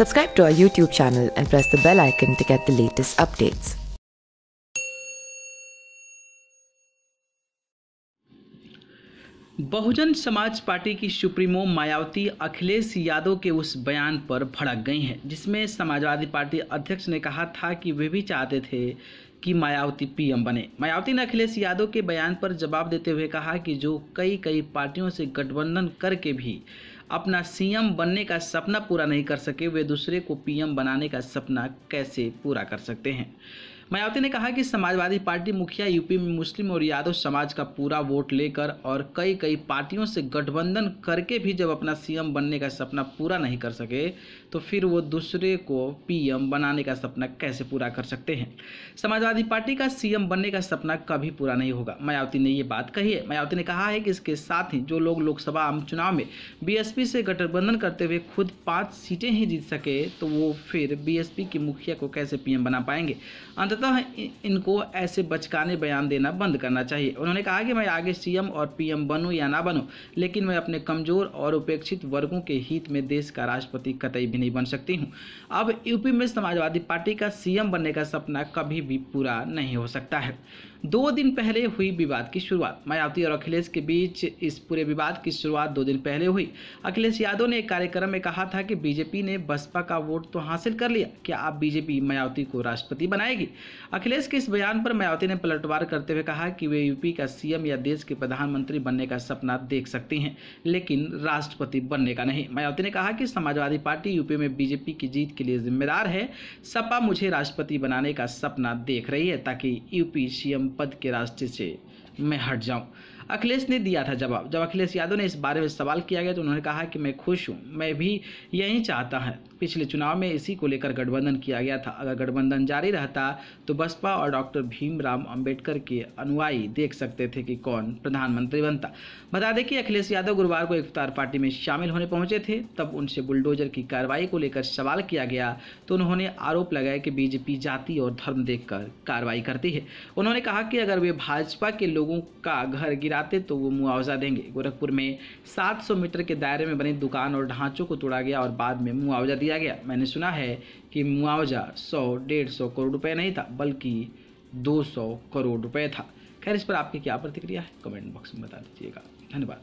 Subscribe to our YouTube channel and press the bell icon to get the latest updates. बहुजन समाज party की supremo Mayawati Akhilesh Yadav के उस बयान पर भड़क गई हैं जिसमें समाजवादी पार्टी अध्यक्ष ने कहा था कि वे भी चाहते थे कि मायावती पीएम बने मायावती ने अखिलेश यादव के बयान पर जवाब देते हुए कहा कि जो कई कई पार्टियों से गठबंधन करके भी अपना सीएम बनने का सपना पूरा नहीं कर सके वे दूसरे को पीएम बनाने का सपना कैसे पूरा कर सकते हैं मायावती ने कहा कि समाजवादी पार्टी मुखिया यूपी में मुस्लिम और यादव समाज का पूरा वोट लेकर और कई कई पार्टियों से गठबंधन करके भी जब अपना सीएम बनने का सपना पूरा नहीं कर सके तो फिर वो दूसरे को पीएम बनाने का सपना कैसे पूरा कर सकते हैं समाजवादी पार्टी का सीएम बनने का सपना कभी पूरा नहीं होगा मायावती ने ये बात कही है मायावती ने कहा है कि इसके साथ ही जो लोग लोकसभा आम चुनाव में बीएसपी से गठबंधन करते हुए खुद पाँच सीटें ही जीत सके तो वो फिर बीएसपी के मुखिया को कैसे पीएम बना पाएंगे अंत अतः इनको ऐसे बचकाने बयान देना बंद करना चाहिए उन्होंने कहा कि मैं आगे सीएम और पीएम बनूं या ना बनूं लेकिन मैं अपने कमजोर और उपेक्षित वर्गों के हित में देश का राष्ट्रपति कतई भी नहीं बन सकती हूं अब यूपी में समाजवादी पार्टी का सीएम बनने का सपना कभी भी पूरा नहीं हो सकता है दो दिन पहले हुई विवाद की शुरुआत मायावती और अखिलेश के बीच इस पूरे विवाद की शुरुआत दो दिन पहले हुई अखिलेश यादव ने एक कार्यक्रम में कहा था कि बीजेपी ने बसपा का वोट तो हासिल कर लिया क्या आप बीजेपी मायावती को राष्ट्रपति बनाएगी अखिलेश के इस बयान पर मायावती ने पलटवार करते हुए कहा कि वे यूपी का सीएम या देश के प्रधानमंत्री बनने का सपना देख सकती हैं लेकिन राष्ट्रपति बनने का नहीं मायावती ने कहा कि समाजवादी पार्टी यूपी में बीजेपी की जीत के लिए जिम्मेदार है सपा मुझे राष्ट्रपति बनाने का सपना देख रही है ताकि यूपी सीएम पद के रास्ते से मैं हट जाऊं अखिलेश ने दिया था जवाब जब अखिलेश यादव ने इस बारे में सवाल किया गया तो उन्होंने कहा कि मैं खुश हूं मैं भी यही चाहता है पिछले चुनाव में इसी को लेकर गठबंधन किया गया था अगर गठबंधन जारी रहता तो बसपा और डॉक्टर भीमराव अंबेडकर के अनुयायी देख सकते थे कि कौन प्रधानमंत्री बनता बता दें कि अखिलेश यादव गुरुवार को इफ्तार पार्टी में शामिल होने पहुंचे थे तब उनसे बुलडोजर की कार्रवाई को लेकर सवाल किया गया तो उन्होंने आरोप लगाया कि बीजेपी जाति और धर्म देखकर कार्रवाई करती है उन्होंने कहा कि अगर वे भाजपा के लोगों लोगों का घर गिराते तो वो मुआवजा देंगे गोरखपुर में 700 मीटर के दायरे में बनी दुकान और ढांचों को तोड़ा गया और बाद में मुआवजा दिया गया मैंने सुना है कि मुआवजा सौ डेढ़ सौ करोड़ रुपये नहीं था बल्कि 200 करोड़ रुपये था खैर इस पर आपकी क्या प्रतिक्रिया है कमेंट बॉक्स में बता दीजिएगा धन्यवाद